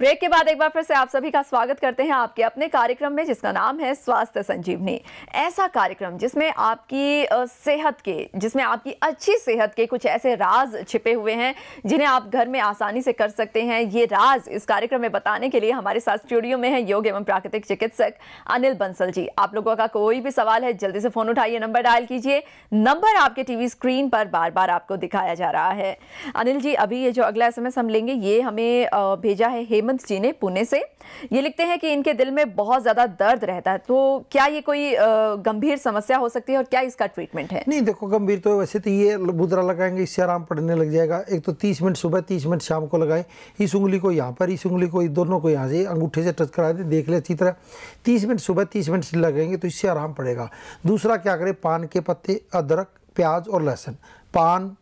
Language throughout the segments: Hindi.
ब्रेक के बाद एक बार फिर से आप सभी का स्वागत करते हैं आपके अपने कार्यक्रम में जिसका नाम है स्वास्थ्य संजीवनी ऐसा कार्यक्रम जिसमें आपकी सेहत के जिसमें आपकी अच्छी सेहत के कुछ ऐसे राज छिपे हुए हैं जिन्हें आप घर में आसानी से कर सकते हैं ये राज इस कार्यक्रम में बताने के लिए हमारे साथ स्टूडियो में है योग एवं प्राकृतिक चिकित्सक अनिल बंसल जी आप लोगों का कोई भी सवाल है जल्दी से फोन उठाइए नंबर डायल कीजिए नंबर आपके टीवी स्क्रीन पर बार बार आपको दिखाया जा रहा है अनिल जी अभी ये जो अगला एस हम लेंगे ये हमें भेजा है हेमंत जी ने पुणे से ये लिखते हैं कि इनके दिल में बहुत ज़्यादा दर्द रहता है तो क्या ये कोई गंभीर समस्या हो सकती है और क्या इसका ट्रीटमेंट है नहीं देखो गंभीर तो वैसे तो ये मुद्रा लगाएंगे इससे आराम पड़ने लग जाएगा एक तो तीस मिनट सुबह तीस मिनट शाम को लगाएं इस उंगली को यहाँ पर इस उंगली को दोनों को यहाँ से अंगूठे से टच करा दें देख ले अच्छी तरह तीस मिनट सुबह तीस मिनट लगेंगे तो इससे आराम पड़ेगा दूसरा क्या करें पान के पत्ते अदरक प्याज और लहसुन पान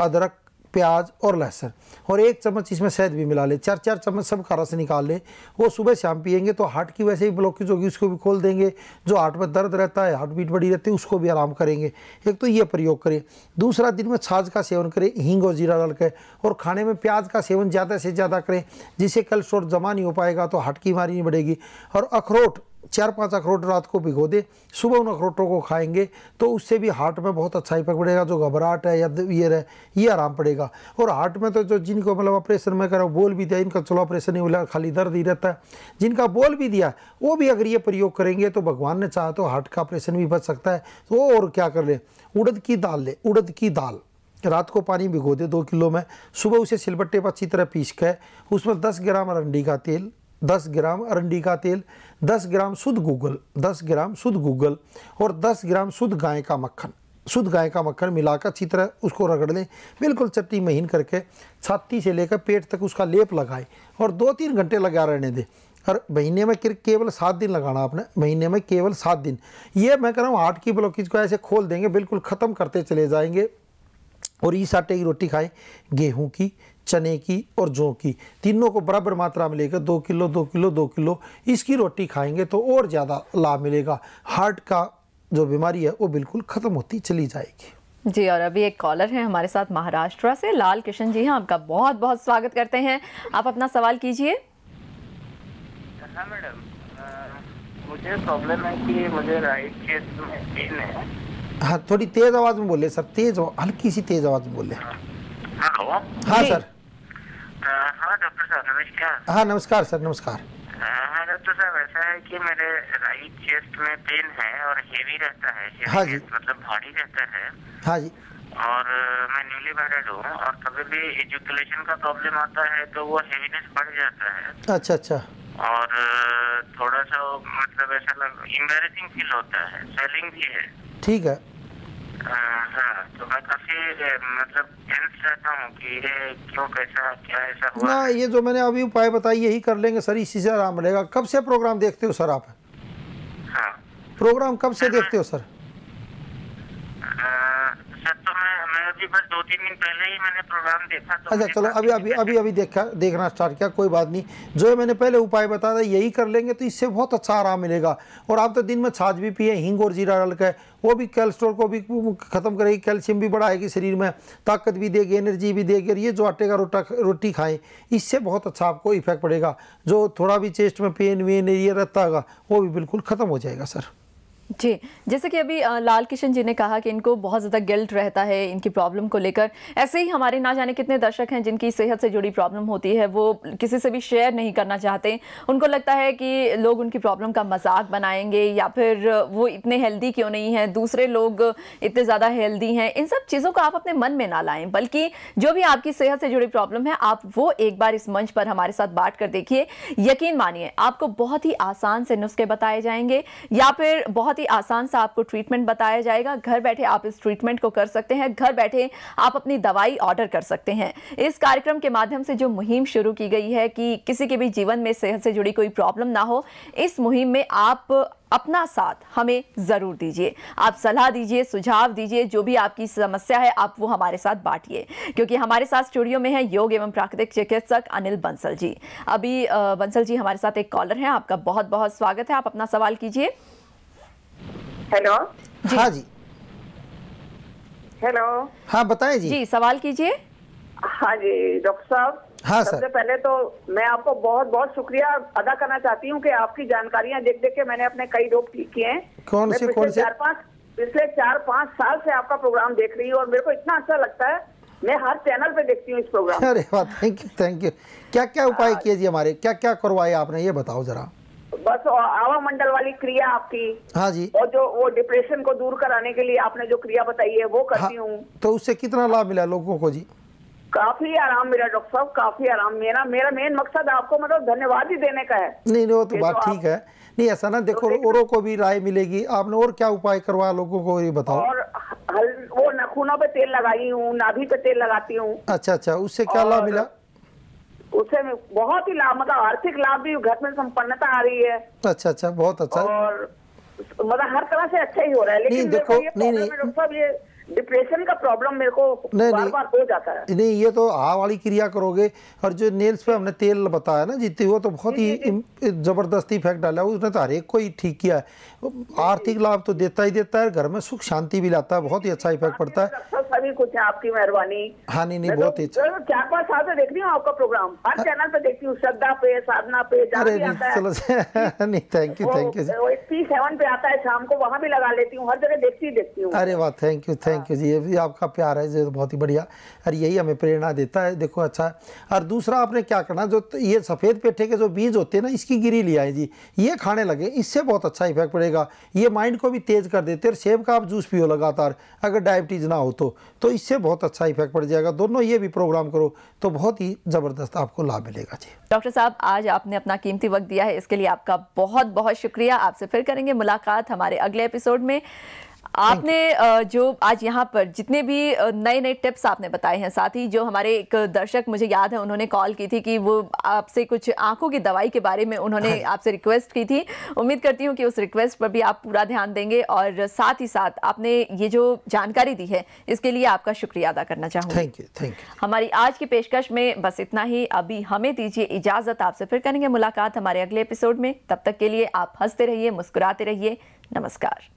अदरक प्याज और लहसुन और एक चम्मच इसमें शहद भी मिला ले चार चार चम्मच सब का रस निकाल ले वो सुबह शाम पियेंगे तो हार्ट की वैसे ही ब्लॉकेज होगी उसको भी खोल देंगे जो हार्ट में दर्द रहता है हार्ट बीट बड़ी रहती है उसको भी आराम करेंगे एक तो ये प्रयोग करें दूसरा दिन में छाछ का सेवन करें हींग और जीरा डाल कर और खाने में प्याज का सेवन ज़्यादा से ज़्यादा करें जिससे कल शोर जमा नहीं हो पाएगा तो हार्ट की बीमारी नहीं बढ़ेगी और अखरोट चार पाँच अखरोट रात को भिगो दे सुबह उन अखरोटों को खाएंगे तो उससे भी हार्ट में बहुत अच्छा इफेक्ट पड़ेगा जो घबराहट है या ये है ये आराम पड़ेगा और हार्ट में तो जो जिनको मतलब ऑपरेशन में करो बोल भी दिया इनका चलो ऑपरेशन नहीं बोला खाली दर्द ही रहता है जिनका बोल भी दिया वो भी अगर ये प्रयोग करेंगे तो भगवान ने चाहा तो हार्ट का ऑपरेशन भी बच सकता है तो और क्या कर ले उड़द की दाल ले उड़द की दाल रात को पानी भिगो दे दो किलो में सुबह उसे सिलबट्टे पर अच्छी तरह पीस के उसमें दस ग्राम अरंडी का तेल दस ग्राम अरंडी का तेल दस ग्राम शुद्ध गूगल दस ग्राम शुद्ध गूगल और दस ग्राम शुद्ध गाय का मक्खन शुद्ध गाय का मक्खन मिलाकर अच्छी तरह उसको रगड़ लें बिल्कुल चट्टी महीन करके छाती से लेकर पेट तक उसका लेप लगाए और दो तीन घंटे लगा रहने दें और महीने में केवल सात दिन लगाना आपने महीने में केवल सात दिन ये मैं कह रहा हूँ हार्ट की ब्लॉकेज को ऐसे खोल देंगे बिल्कुल ख़त्म करते चले जाएंगे और इस आटे की रोटी खाएं गेहूं की चने की और जौ की तीनों को बराबर मात्रा में लेकर दो किलो दो किलो दो किलो इसकी रोटी खाएंगे तो और ज़्यादा लाभ मिलेगा हार्ट का जो बीमारी है वो बिल्कुल ख़त्म होती चली जाएगी जी और अभी एक कॉलर हैं हमारे साथ महाराष्ट्र से लाल किशन जी हैं आपका बहुत बहुत स्वागत करते हैं आप अपना सवाल कीजिए हाँ मैडम मुझे प्रॉब्लम है कि मुझे राइट चेस्ट में पेन है हाँ थोड़ी तेज आवाज में बोले सर तेज हल्की सी तेज आवाज में बोले हाँ, हाँ सर नमस्कार हाँ नमस्कार सर नमस्कार हाँ डॉक्टर साहब ऐसा है कि मेरे राइट चेस्ट में पेन है और हेवी रहता है हाँ जी मतलब भारी रहता है हाँ जी और मैं न्यूली मैरिड हूँ और कभी भी एजुकेशन का प्रॉब्लम आता है तो वो हेवीनेस बढ़ जाता है अच्छा अच्छा और थोड़ा सा मतलब ऐसा लग फील होता है सेलिंग भी है ठीक है हाँ, हाँ, तो मतलब ना ये जो मैंने अभी उपाय बताई यही कर लेंगे सर इसी से आराम मिलेगा कब से प्रोग्राम देखते हो सर आप हाँ। प्रोग्राम कब से हाँ, देखते हो सर जी बस दो तीन दिन पहले ही मैंने प्रोग्राम देखा तो अच्छा चलो अभी अभी अच्छा अभी अभी देखा देखना स्टार्ट किया कोई बात नहीं जो है मैंने पहले उपाय बताया यही कर लेंगे तो इससे बहुत अच्छा आराम मिलेगा और आप तो दिन में छाछ भी पिए हिंग और जीरा डाल के वो भी कैल्स्ट्रोल को भी ख़त्म करेगी कैल्शियम भी बढ़ाएगी शरीर में ताकत भी देगी एनर्जी भी देगी और ये जो आटे का रोटा रोटी खाएं इससे बहुत अच्छा आपको इफेक्ट पड़ेगा जो थोड़ा भी चेस्ट में पेन वेन एरिया रहता होगा वो भी बिल्कुल ख़त्म हो जाएगा सर जी जैसे कि अभी लाल किशन जी ने कहा कि इनको बहुत ज़्यादा गिल्ट रहता है इनकी प्रॉब्लम को लेकर ऐसे ही हमारे ना जाने कितने दर्शक हैं जिनकी सेहत से जुड़ी प्रॉब्लम होती है वो किसी से भी शेयर नहीं करना चाहते उनको लगता है कि लोग उनकी प्रॉब्लम का मजाक बनाएंगे या फिर वो इतने हेल्दी क्यों नहीं हैं दूसरे लोग इतने ज़्यादा हेल्दी हैं इन सब चीज़ों को आप अपने मन में ना लाएँ बल्कि जो भी आपकी सेहत से जुड़ी प्रॉब्लम है आप वो एक बार इस मंच पर हमारे साथ बांट कर देखिए यकीन मानिए आपको बहुत ही आसान से नुस्खे बताए जाएंगे या फिर बहुत बहुत ही आसान सा आपको ट्रीटमेंट बताया जाएगा घर बैठे आप इस ट्रीटमेंट को कर सकते हैं घर बैठे आप अपनी दवाई ऑर्डर कर सकते हैं इस कार्यक्रम के माध्यम से जो मुहिम शुरू की गई है कि किसी के भी जीवन में सेहत से जुड़ी कोई प्रॉब्लम ना हो इस मुहिम में आप अपना साथ हमें ज़रूर दीजिए आप सलाह दीजिए सुझाव दीजिए जो भी आपकी समस्या है आप वो हमारे साथ बांटिए क्योंकि हमारे साथ स्टूडियो में है योग एवं प्राकृतिक चिकित्सक अनिल बंसल जी अभी बंसल जी हमारे साथ एक कॉलर हैं आपका बहुत बहुत स्वागत है आप अपना सवाल कीजिए हेलो हाँ जी हेलो हाँ बताएं जी जी सवाल कीजिए हाँ जी डॉक्टर साहब हाँ सबसे पहले तो मैं आपको बहुत बहुत शुक्रिया अदा करना चाहती हूँ कि आपकी जानकारियाँ देख देख के मैंने अपने कई रोग ठीक किए हैं कौन से कौन से चार पाँच पिछले चार पाँच साल से आपका प्रोग्राम देख रही हूँ और मेरे को इतना अच्छा लगता है मैं हर चैनल पे देखती हूँ इस प्रोग्राम अरे थैंक यू थैंक यू क्या क्या उपाय हाँ। किए जी हमारे क्या क्या करवाए आपने ये बताओ जरा बस आवा मंडल वाली क्रिया आपकी हाँ जी और जो वो डिप्रेशन को दूर कराने के लिए आपने जो क्रिया बताई है वो करती हाँ, हूँ तो उससे कितना लाभ मिला लोगों को जी काफी आराम मिला डॉक्टर साहब काफी आराम मेरा मेरा मेन मकसद आपको मतलब धन्यवाद ही देने का है नहीं वो तो बात तो ठीक है नहीं ऐसा ना देखो तो औरों को भी राय मिलेगी आपने और क्या उपाय करवा लोगों को ये बताओ और हल वो नखूनों पे तेल लगाई हूँ नाभी पे तेल लगाती हूँ अच्छा अच्छा उससे क्या लाभ मिला उससे बहुत ही लाभ मतलब आर्थिक लाभ भी घर में संपन्नता आ रही है अच्छा अच्छा बहुत अच्छा और मतलब हर तरह से अच्छा ही हो रहा है लेकिन नहीं, देखो, नहीं, नहीं, नहीं, डिप्रेशन का प्रॉब्लम मेरे को नहीं, बार बार हो जाता है नहीं ये तो आ वाली क्रिया करोगे और जो नेल्स पे हमने तेल बताया ना जीती वो तो बहुत ही जबरदस्त इफेक्ट डाला उसने तो हर एक को ही ठीक किया है आर्थिक लाभ तो देता ही देता है घर में सुख शांति भी लाता है बहुत ही अच्छा इफेक्ट पड़ता है अच्छा, सभी कुछ है आपकी मेहरबानी हाँ नहीं नहीं तो बहुत ही अच्छा। चार पाँच साल से देख रही हूँ आपका प्रोग्राम हर चैनल हाँ। पे देखती हूँ श्रद्धा पे साधना पे अरे नहीं चलो नहीं thank you thank you seven पे आता है शाम को वहाँ भी लगा लेती हूँ हर जगह देखती ही देखती हूँ अरे वाह thank you thank thank you जी ये भी आपका प्यार है ये तो बहुत ही बढ़िया और यही हमें प्रेरणा देता है देखो अच्छा और दूसरा आपने क्या करना जो तो ये सफ़ेद पेठे के जो बीज होते हैं ना इसकी गिरी ले आए जी ये खाने लगे इससे बहुत अच्छा इफेक्ट पड़ेगा ये माइंड को भी तेज़ कर देते और सेब का आप जूस पियो लगातार अगर डायबिटीज़ ना हो तो।, तो इससे बहुत अच्छा इफेक्ट पड़ जाएगा दोनों ये भी प्रोग्राम करो तो बहुत ही ज़बरदस्त आपको लाभ मिलेगा जी डॉक्टर साहब आज आपने अपना कीमती वक्त दिया है इसके लिए आपका बहुत बहुत शुक्रिया आपसे फिर करेंगे मुलाकात हमारे अगले एपिसोड में आपने जो आज यहाँ पर जितने भी नए नए टिप्स आपने बताए हैं साथ ही जो हमारे एक दर्शक मुझे याद है उन्होंने कॉल की थी कि वो आपसे कुछ आंखों की दवाई के बारे में उन्होंने आपसे रिक्वेस्ट की थी उम्मीद करती हूँ कि उस रिक्वेस्ट पर भी आप पूरा ध्यान देंगे और साथ ही साथ आपने ये जो जानकारी दी है इसके लिए आपका शुक्रिया अदा करना चाहूँगा थैंक यू थैंक यू हमारी आज की पेशकश में बस इतना ही अभी हमें दीजिए इजाज़त आपसे फिर करेंगे मुलाकात हमारे अगले एपिसोड में तब तक के लिए आप हंसते रहिए मुस्कुराते रहिए नमस्कार